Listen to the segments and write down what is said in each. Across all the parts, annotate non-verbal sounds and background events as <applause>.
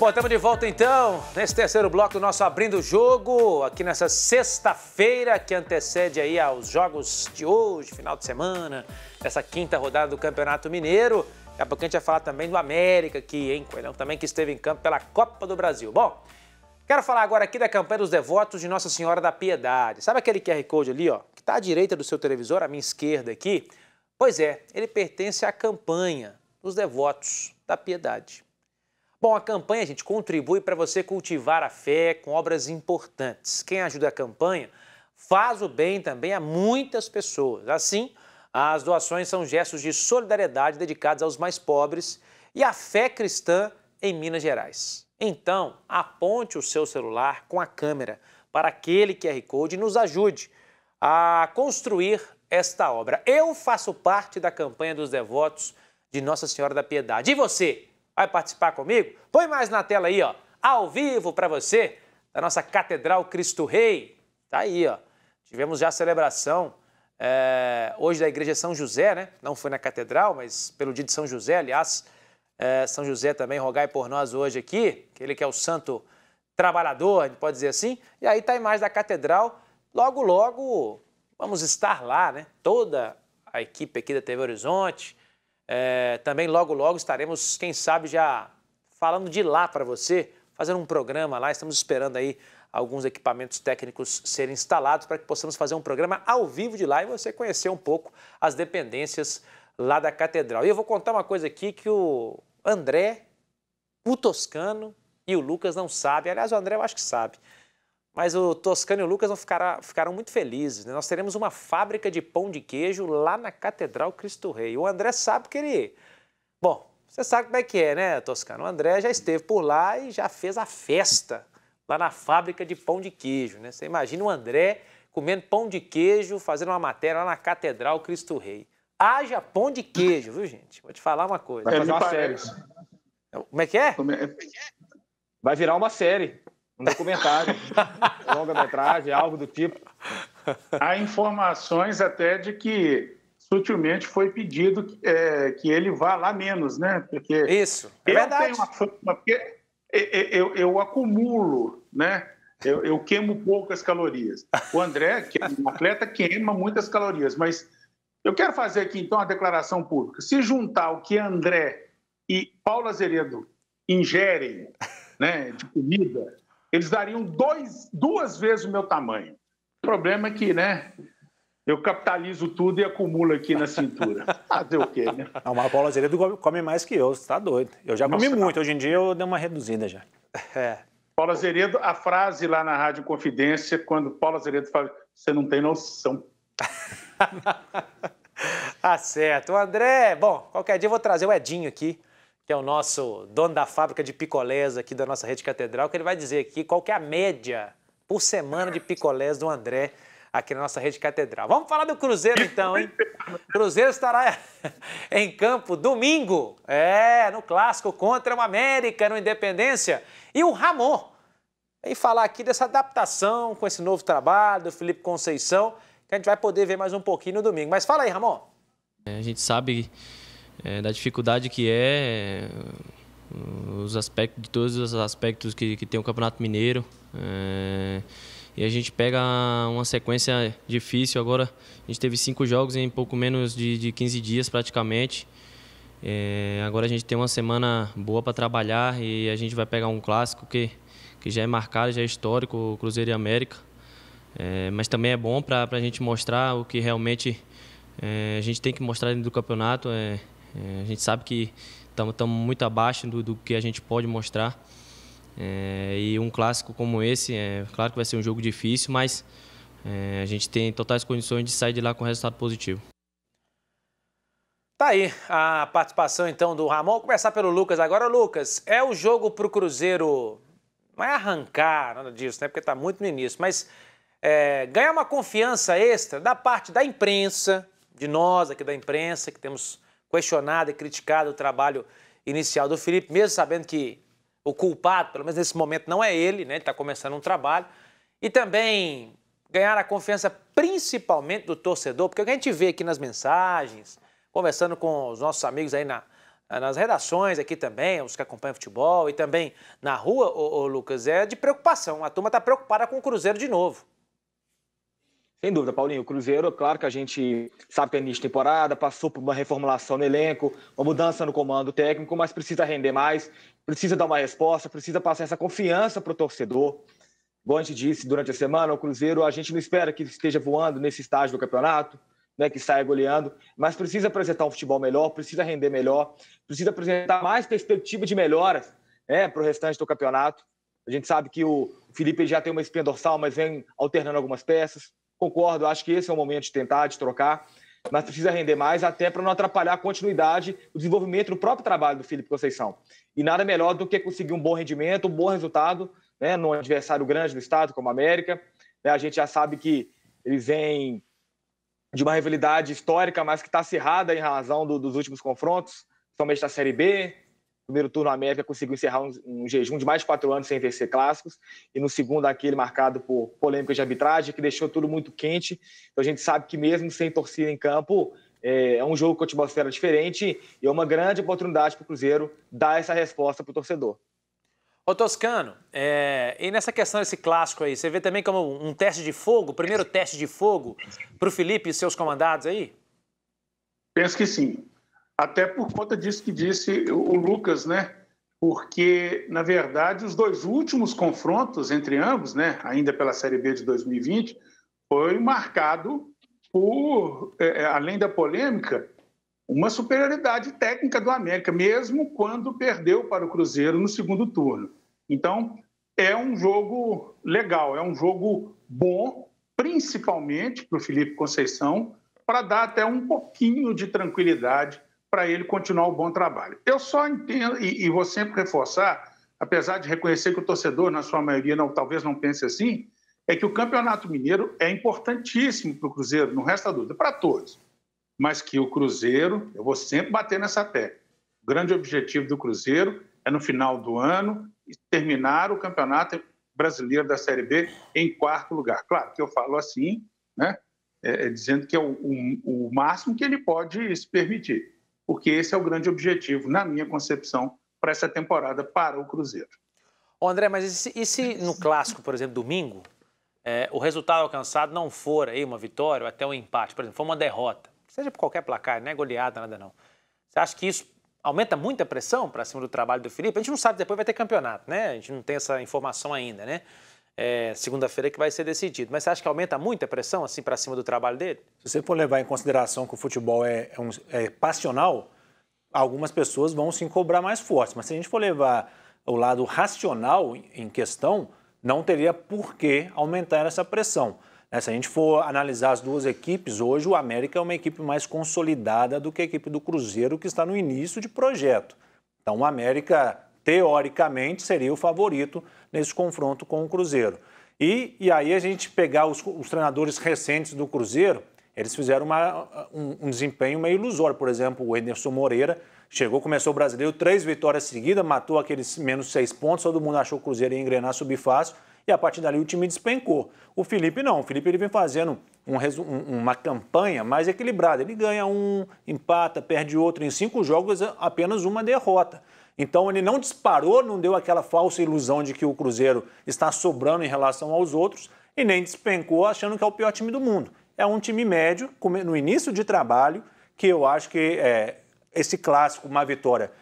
Bom, estamos de volta então nesse terceiro bloco do nosso Abrindo o Jogo, aqui nessa sexta-feira que antecede aí aos jogos de hoje, final de semana, essa quinta rodada do Campeonato Mineiro. Daqui a pouco a gente vai falar também do América aqui, hein, Coelhão, também que esteve em campo pela Copa do Brasil. Bom, quero falar agora aqui da campanha dos devotos de Nossa Senhora da Piedade. Sabe aquele QR Code ali, ó, que está à direita do seu televisor, à minha esquerda aqui? Pois é, ele pertence à campanha dos devotos da Piedade. Bom, a campanha, gente, contribui para você cultivar a fé com obras importantes. Quem ajuda a campanha faz o bem também a muitas pessoas. Assim, as doações são gestos de solidariedade dedicados aos mais pobres e à fé cristã em Minas Gerais. Então, aponte o seu celular com a câmera para aquele QR Code e nos ajude a construir esta obra. Eu faço parte da campanha dos devotos de Nossa Senhora da Piedade. E você? Vai participar comigo? Põe mais na tela aí, ó. Ao vivo para você, da nossa Catedral Cristo Rei. Tá aí, ó. Tivemos já a celebração é, hoje da Igreja São José, né? Não foi na Catedral, mas pelo dia de São José, aliás. É, São José também rogai por nós hoje aqui, ele que é o santo trabalhador, a gente pode dizer assim. E aí tá a imagem da Catedral. Logo, logo vamos estar lá, né? Toda a equipe aqui da TV Horizonte, é, também logo, logo estaremos, quem sabe, já falando de lá para você, fazendo um programa lá. Estamos esperando aí alguns equipamentos técnicos serem instalados para que possamos fazer um programa ao vivo de lá e você conhecer um pouco as dependências lá da catedral. E eu vou contar uma coisa aqui que o André, o Toscano e o Lucas não sabem. Aliás, o André eu acho que sabe. Mas o Toscano e o Lucas não ficará, ficaram muito felizes. Né? Nós teremos uma fábrica de pão de queijo lá na Catedral Cristo Rei. O André sabe que ele. Bom, você sabe como é que é, né, Toscano? O André já esteve por lá e já fez a festa lá na fábrica de pão de queijo. Né? Você imagina o André comendo pão de queijo, fazendo uma matéria lá na Catedral Cristo Rei. Haja pão de queijo, viu, gente? Vou te falar uma coisa. Vai fazer uma série. É é? Como é que é? Vai virar uma série um documentário, <laughs> longa-metragem, algo do tipo. Há informações até de que sutilmente foi pedido é, que ele vá lá menos, né? Porque Isso, é eu verdade. Tenho uma fama, porque eu, eu, eu acumulo, né? Eu, eu, queimo poucas calorias. O André, que é um atleta, queima muitas calorias, mas eu quero fazer aqui então uma declaração pública. Se juntar o que André e Paulo Azeredo ingerem né, de comida, eles dariam dois, duas vezes o meu tamanho. O problema é que, né? Eu capitalizo tudo e acumulo aqui na cintura. <laughs> Fazer o quê, né? Não, mas o Paulo Azevedo come mais que eu, você tá doido. Eu já comi Nossa, muito, tá. hoje em dia eu dei uma reduzida já. É. Paulo Azeredo, a frase lá na Rádio Confidência, quando Paulo Azeredo fala, você não tem noção. tá <laughs> certo. O André, bom, qualquer dia eu vou trazer o Edinho aqui que é o nosso dono da fábrica de picolés aqui da nossa rede catedral, que ele vai dizer aqui qual que é a média por semana de picolés do André aqui na nossa rede catedral. Vamos falar do Cruzeiro então, hein? <laughs> Cruzeiro estará <laughs> em campo domingo, é, no clássico contra o América no Independência. E o Ramon vem falar aqui dessa adaptação com esse novo trabalho do Felipe Conceição, que a gente vai poder ver mais um pouquinho no domingo. Mas fala aí, Ramon. É, a gente sabe é, da dificuldade que é, os aspectos, de todos os aspectos que, que tem o Campeonato Mineiro. É, e a gente pega uma sequência difícil. Agora a gente teve cinco jogos em pouco menos de, de 15 dias praticamente. É, agora a gente tem uma semana boa para trabalhar e a gente vai pegar um clássico que, que já é marcado, já é histórico, o Cruzeiro e América. É, mas também é bom para a gente mostrar o que realmente é, a gente tem que mostrar dentro do campeonato. É, é, a gente sabe que estamos muito abaixo do, do, que a gente pode mostrar. É, e um clássico como esse, é claro que vai ser um jogo difícil, mas é, a gente tem totais condições de sair de lá com resultado positivo. Tá aí a participação então do Ramon. Vou começar pelo Lucas agora. Lucas, é o jogo para o Cruzeiro. Não é arrancar, nada disso, né? Porque está muito no início, mas é, ganhar uma confiança extra da parte da imprensa, de nós aqui da imprensa, que temos questionado e criticado o trabalho inicial do Felipe, mesmo sabendo que o culpado, pelo menos nesse momento, não é ele, né? Ele está começando um trabalho. E também ganhar a confiança principalmente do torcedor, porque o que a gente vê aqui nas mensagens, conversando com os nossos amigos aí na, nas redações aqui também, os que acompanham futebol e também na rua, o ô Lucas, é de preocupação. A turma está preocupada com o Cruzeiro de novo. Sem dúvida, Paulinho. O Cruzeiro, claro que a gente sabe que é início de temporada, passou por uma reformulação no elenco, uma mudança no comando técnico, mas precisa render mais, precisa dar uma resposta, precisa passar essa confiança para o torcedor. Bom, a gente disse durante a semana, o Cruzeiro, a gente não espera que esteja voando nesse estágio do campeonato, né, que saia goleando, mas precisa apresentar um futebol melhor, precisa render melhor, precisa apresentar mais perspectiva de melhoras né, para o restante do campeonato. A gente sabe que o Felipe já tem uma espinha dorsal, mas vem alternando algumas peças concordo, acho que esse é o momento de tentar, de trocar, mas precisa render mais até para não atrapalhar a continuidade, o desenvolvimento do próprio trabalho do Felipe Conceição. E nada melhor do que conseguir um bom rendimento, um bom resultado, né, num adversário grande do Estado, como a América. Né. a gente já sabe que eles vêm de uma rivalidade histórica, mas que está acirrada em razão do, dos últimos confrontos, principalmente da Série B, primeiro turno, a América conseguiu encerrar um, um, jejum de mais de quatro anos sem vencer clássicos, e no segundo, aquele marcado por polêmicas de arbitragem, que deixou tudo muito quente. Então, a gente sabe que, mesmo sem torcida em campo, é, é um jogo com a atmosfera diferente e é uma grande oportunidade para o Cruzeiro dar essa resposta para o torcedor. Ô Toscano, é, e nessa questão desse clássico aí, você vê também como um teste de fogo, primeiro teste de fogo para o Felipe e seus comandados aí? Penso que sim até por conta disso que disse o Lucas, né? Porque, na verdade, os dois últimos confrontos entre ambos, né, ainda pela Série B de 2020, foi marcado por, é, é, além da polêmica, uma superioridade técnica do América, mesmo quando perdeu para o Cruzeiro no segundo turno. Então, é um jogo legal, é um jogo bom, principalmente para o Felipe Conceição, para dar até um pouquinho de tranquilidade para ele continuar o bom trabalho. Eu só entendo, e, e vou sempre reforçar, apesar de reconhecer que o torcedor, na sua maioria, não, talvez não pense assim, é que o Campeonato Mineiro é importantíssimo para o Cruzeiro, não resta dúvida, para todos. Mas que o Cruzeiro, eu vou sempre bater nessa tecla, o grande objetivo do Cruzeiro é no final do ano terminar o Campeonato Brasileiro da Série B em quarto lugar. Claro que eu falo assim, né? É, é, dizendo que é o, o, o máximo que ele pode se permitir porque esse é o grande objetivo, na minha concepção, para essa temporada para o Cruzeiro. Ô André, mas e se, e se, no clássico, por exemplo, domingo, é, o resultado alcançado não for aí uma vitória ou até um empate, por exemplo, for uma derrota, seja por qualquer placar, não é goleada, nada não. Você acha que isso aumenta muito a pressão para cima do trabalho do Felipe? A gente não sabe depois vai ter campeonato, né? A gente não tem essa informação ainda, né? é, segunda-feira é que vai ser decidido. Mas você acha que aumenta muito a pressão assim para cima do trabalho dele? Se você for levar em consideração que o futebol é, é, um, é passional, algumas pessoas vão se cobrar mais forte. Mas se a gente for levar o lado racional em questão, não teria por que aumentar essa pressão. Né? Se a gente for analisar as duas equipes, hoje o América é uma equipe mais consolidada do que a equipe do Cruzeiro, que está no início de projeto. Então o América, teoricamente, seria o favorito nesse confronto com o Cruzeiro. E, e aí a gente pegar os, os treinadores recentes do Cruzeiro, eles fizeram uma, um, um, desempenho meio ilusório. Por exemplo, o Ederson Moreira chegou, começou o brasileiro, três vitórias seguidas, matou aqueles menos seis pontos, todo mundo achou o Cruzeiro ia engrenar, subir fácil, e a partir dali o time despencou. O Felipe não, o Felipe ele vem fazendo um, uma campanha mais equilibrada. Ele ganha um, empata, perde outro. Em cinco jogos, é apenas uma derrota. Então ele não disparou, não deu aquela falsa ilusão de que o Cruzeiro está sobrando em relação aos outros e nem despencou achando que é o pior time do mundo. É um time médio, no início de trabalho, que eu acho que é, esse clássico, uma vitória,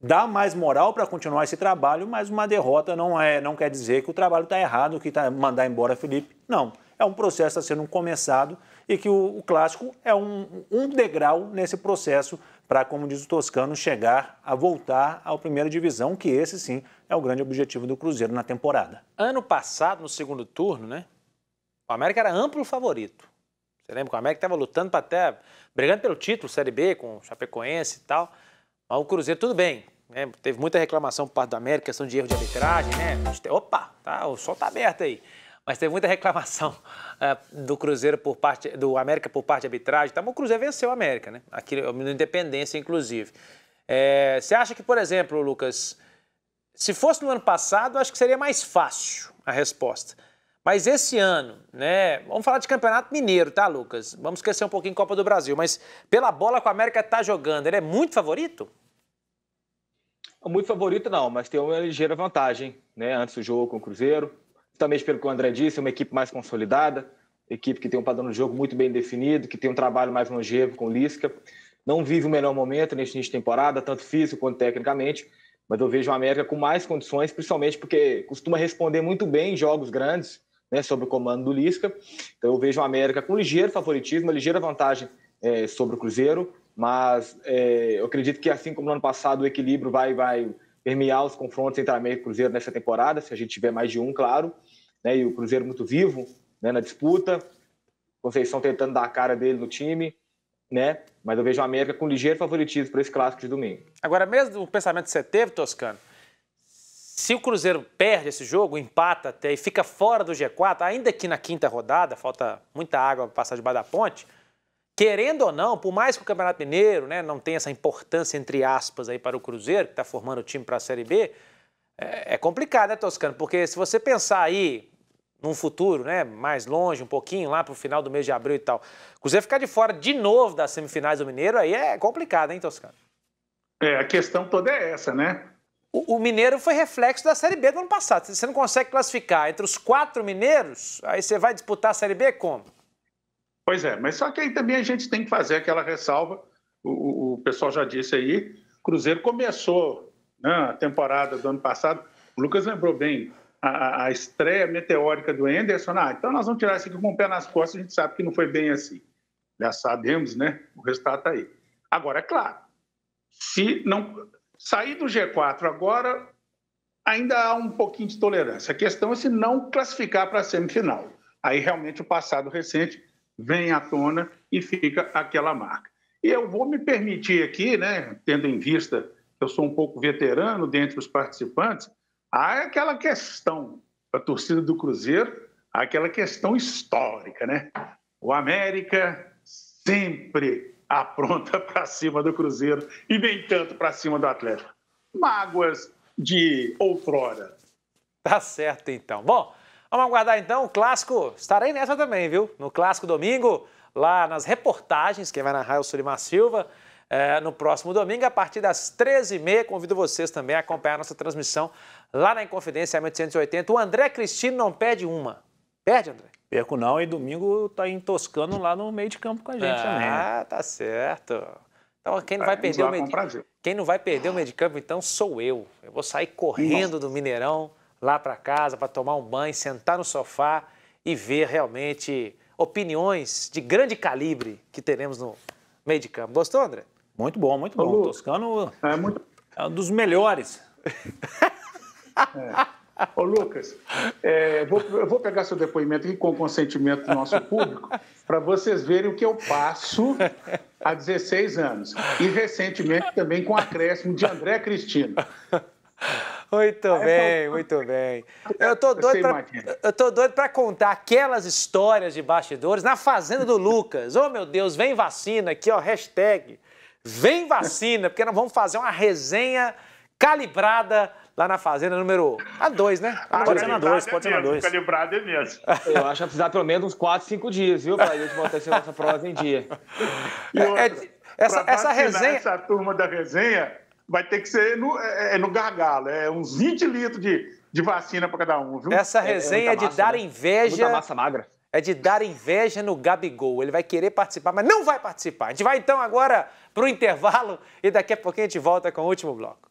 dá mais moral para continuar esse trabalho, mas uma derrota não, é, não quer dizer que o trabalho está errado, que tá mandar embora Felipe. Não. É um processo a sendo começado e que o, o clássico é um, um degrau nesse processo para, como diz o Toscano, chegar a voltar à primeira divisão, que esse sim é o grande objetivo do Cruzeiro na temporada. Ano passado, no segundo turno, né? O América era amplo favorito. Você lembra que o América estava lutando para até. brigando pelo título, Série B, com Chapecoense e tal. Mas o Cruzeiro, tudo bem. Né? Teve muita reclamação por parte do América, questão de erro de arbitragem, né? Opa, tá, o sol tá aberto aí mas teve muita reclamação uh, <laughs> do Cruzeiro por parte do América por parte de arbitragem. Tá? Mas o Cruzeiro venceu o América, né? Aqui no é Independência, inclusive. É, você acha que, por exemplo, Lucas, se fosse no ano passado, acho que seria mais fácil a resposta. Mas esse ano, né? Vamos falar de Campeonato Mineiro, tá, Lucas? Vamos esquecer um pouquinho Copa do Brasil, mas pela bola que o América está jogando, ele é muito favorito? Muito favorito não, mas tem uma ligeira vantagem, né? Antes do jogo com o Cruzeiro, também pelo que o André disse, uma equipe mais consolidada, equipe que tem um padrão de jogo muito bem definido, que tem um trabalho mais longevo com o Lisca. Não vive o melhor momento neste início de temporada, tanto físico quanto tecnicamente, mas eu vejo o América com mais condições, principalmente porque costuma responder muito bem em jogos grandes, né, sobre o comando do Lisca. Então eu vejo o América com ligeiro favoritismo, uma ligeira vantagem é, sobre o Cruzeiro, mas é, eu acredito que assim como no ano passado o equilíbrio vai, vai permear os confrontos entre América e Cruzeiro nessa temporada, se a gente tiver mais de um, claro né, e o Cruzeiro muito vivo né, na disputa. Conceição tentando dar a cara dele no time, né? Mas eu vejo o América com ligeiro favoritismo para esse clássico de domingo. Agora, mesmo o pensamento que você teve, Toscano, se o Cruzeiro perde esse jogo, empata até e fica fora do G4, ainda que na quinta rodada, falta muita água para passar debaixo da ponte, querendo ou não, por mais que o Campeonato Mineiro né, não tenha essa importância, entre aspas, aí para o Cruzeiro, que está formando o time para a Série B, é, é, complicado, né, Toscano? Porque se você pensar aí num futuro, né, mais longe, um pouquinho, lá para o final do mês de abril e tal, o Cruzeiro ficar de fora de novo das semifinais do Mineiro, aí é complicado, hein, Toscano? É, a questão toda é essa, né? O, o, Mineiro foi reflexo da Série B do ano passado. Você não consegue classificar entre os quatro mineiros, aí você vai disputar a Série B como? Pois é, mas só que aí também a gente tem que fazer aquela ressalva. O, o, o pessoal já disse aí, Cruzeiro começou né, a temporada do ano passado. O Lucas lembrou bem a, a estreia meteórica do Anderson. Ah, então nós vamos tirar isso aqui com o pé nas costas, a gente sabe que não foi bem assim. Já sabemos, né? O resultado está aí. Agora, é claro, se não sair do G4 agora, ainda há um pouquinho de tolerância. A questão é se não classificar para a semifinal. Aí realmente o passado recente vem à tona e fica aquela marca. E eu vou me permitir aqui, né, tendo em vista eu sou um pouco veterano dentre os participantes, há aquela questão da torcida do Cruzeiro, há aquela questão histórica, né? O América sempre apronta <laughs> para cima do Cruzeiro e nem tanto para cima do Atlético. Mágoas de outrora. Tá certo, então. Bom, vamos aguardar então o clássico. Estarei nessa também, viu? No clássico domingo, lá nas reportagens, quem vai narrar é o Sulimar Silva é, no próximo domingo, a partir das 13h30. Convido vocês também a acompanhar a nossa transmissão lá na Inconfidência 1880. O André Cristino não perde uma. Perde, André? Perco não, e domingo tá Toscano lá no meio de campo com a gente ah, também. Né? Ah, tá certo. Então, quem não vai, perder o meio de... quem não vai perder o meio de campo, então, sou eu. Eu vou sair correndo do Mineirão lá para casa para tomar um banho, sentar no sofá e ver realmente opiniões de grande calibre que teremos no meio de campo. Gostou, André? Muito bom, muito bom. O Toscano é, muito... é, um dos melhores. É. Ô, Lucas, é, vou, eu vou pegar seu depoimento aqui com o consentimento do nosso público para vocês verem o que eu passo há 16 anos. E recentemente também com o acréscimo de André Cristina Muito bem, muito ah, bem. Eu tô doido pra, eu tô doido para contar aquelas histórias de bastidores na fazenda do Lucas. Oh meu Deus, vem vacina aqui, ó, hashtag. Vem vacina, porque nós vamos fazer uma resenha calibrada lá na fazenda número A2, né? A2. Ah, é pode ser na 2, pode ser na 2. Calibrada é mesmo. Eu acho que vai precisar pelo menos uns 4, 5 dias, viu? Pra gente botar essa nossa prova em dia. É, é, outra, é, essa, essa resenha. Essa turma da resenha vai ter que ser no, é, no gargalo é uns 20 litros de, de vacina para cada um, viu? Essa resenha é, é de dar inveja. né? inveja. Muita massa magra é de dar inveja no Gabigol. Ele vai querer participar, mas não vai participar. A gente vai então agora para o intervalo e daqui a pouquinho a gente volta com o último bloco.